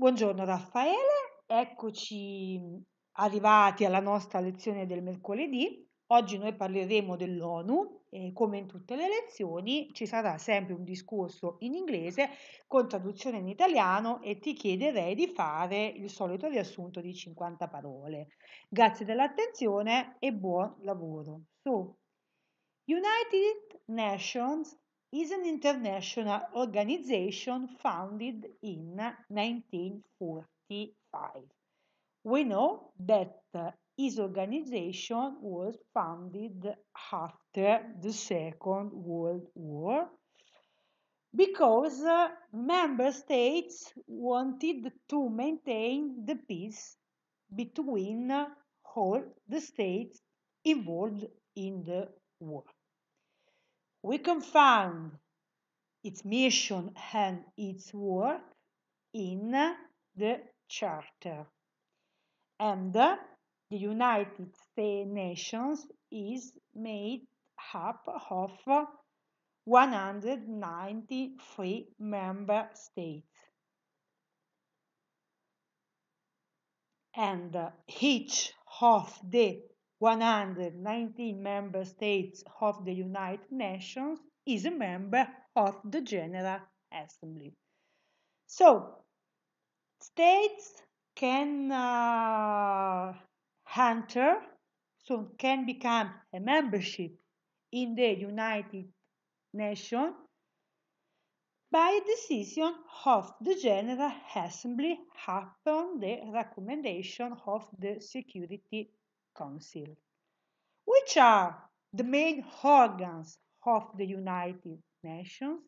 Buongiorno Raffaele, eccoci arrivati alla nostra lezione del mercoledì. Oggi noi parleremo dell'ONU e come in tutte le lezioni ci sarà sempre un discorso in inglese con traduzione in italiano e ti chiederei di fare il solito riassunto di 50 parole. Grazie dell'attenzione e buon lavoro. So, United Nations is an international organization founded in 1945. We know that his organization was founded after the Second World War because uh, member states wanted to maintain the peace between all the states involved in the war we confound its mission and its work in the Charter. And the United Nations is made up of 193 member states. And each of the 119 member states of the United Nations is a member of the General Assembly. So, states can uh, enter, so can become a membership in the United Nations by decision of the General Assembly upon the recommendation of the Security Council, which are the main organs of the United Nations.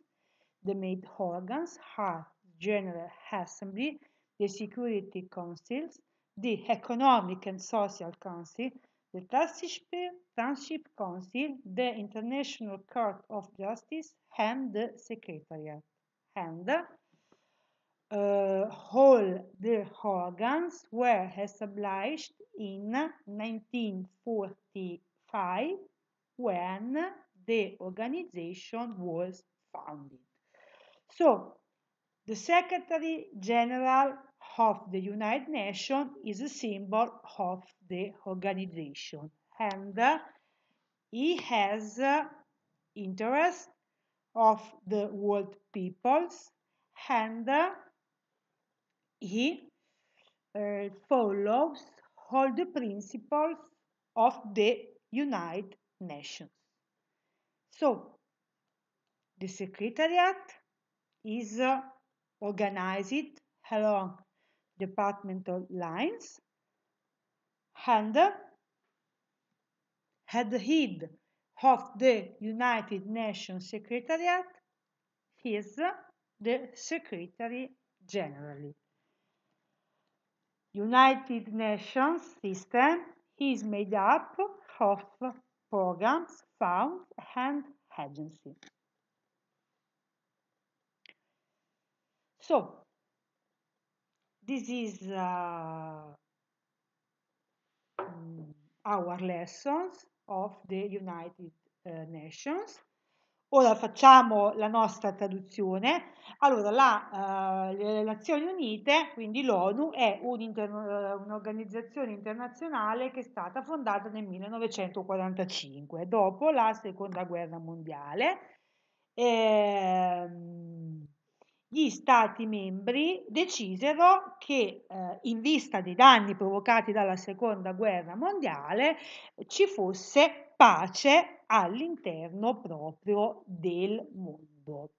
The main organs are General Assembly, the Security Council, the Economic and Social Council, the Township Council, the International Court of Justice, and the Secretariat. And uh, eh, the organs were established in 1945 when the organization was founded. So, the Secretary General of the United Nations is a symbol of the organization and uh, he has uh, interest of the world peoples and uh, he uh, follows all the principles of the United Nations. So, the Secretariat is uh, organized along departmental lines and uh, eh, at the head of the United Nations Secretariat is the Secretary General. United Nations system is made up of programs, funds and agencies. So, this is uh, our lessons of the United uh, Nations. Ora facciamo la nostra traduzione. Allora, la, uh, le Nazioni Unite, quindi l'ONU, è eh, un'organizzazione inter internazionale che è stata fondata nel 1945, dopo la Seconda Guerra Mondiale. Ehm, gli Stati membri decisero che eh, in vista dei danni provocati dalla Seconda Guerra Mondiale ci fosse pace all'interno proprio del mondo.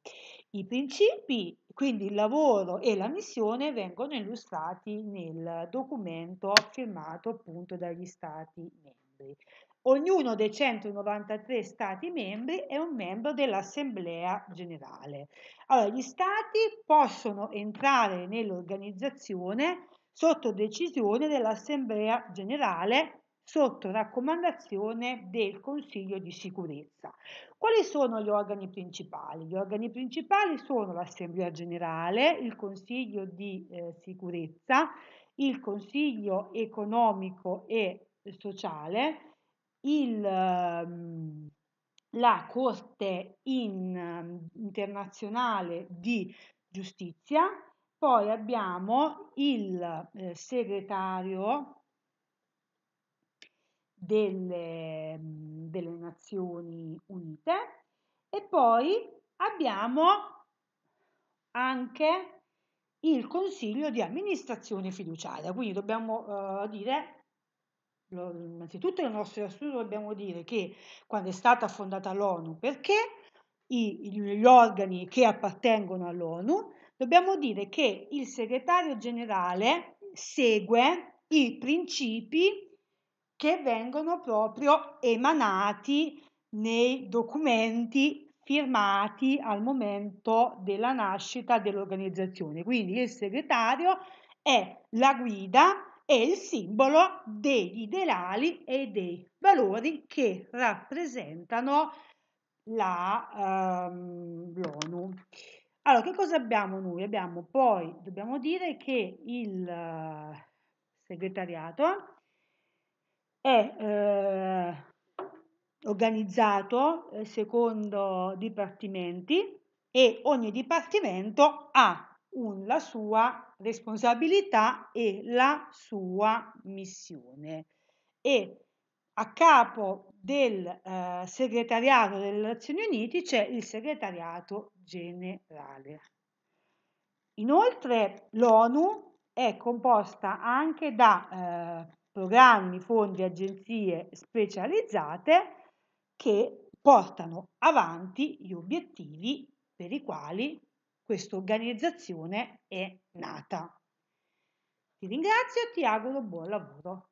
I principi, quindi il lavoro e la missione vengono illustrati nel documento firmato appunto dagli Stati membri. Ognuno dei 193 Stati membri è un membro dell'Assemblea generale. Allora, gli Stati possono entrare nell'organizzazione sotto decisione dell'Assemblea generale sotto raccomandazione del Consiglio di sicurezza. Quali sono gli organi principali? Gli organi principali sono l'Assemblea generale, il Consiglio di eh, sicurezza, il Consiglio economico e sociale, il, ehm, la Corte in, internazionale di giustizia, poi abbiamo il eh, segretario delle, delle Nazioni Unite e poi abbiamo anche il consiglio di amministrazione fiduciaria. Quindi dobbiamo uh, dire, lo, innanzitutto nel nostro studio dobbiamo dire che quando è stata fondata l'ONU, perché i, gli organi che appartengono all'ONU, dobbiamo dire che il segretario generale segue i principi che vengono proprio emanati nei documenti firmati al momento della nascita dell'organizzazione. Quindi il segretario è la guida e il simbolo degli ideali e dei valori che rappresentano la, ehm, l'ONU. Allora, che cosa abbiamo noi? Abbiamo poi, dobbiamo dire che il eh, segretariato è eh, organizzato eh, secondo dipartimenti e ogni dipartimento ha un, la sua responsabilità e la sua missione. E a capo del eh, segretariato delle Nazioni Unite c'è il segretariato generale. Inoltre l'ONU è composta anche da eh, programmi, fondi, agenzie specializzate che portano avanti gli obiettivi per i quali questa organizzazione è nata. Ti ringrazio e ti auguro buon lavoro.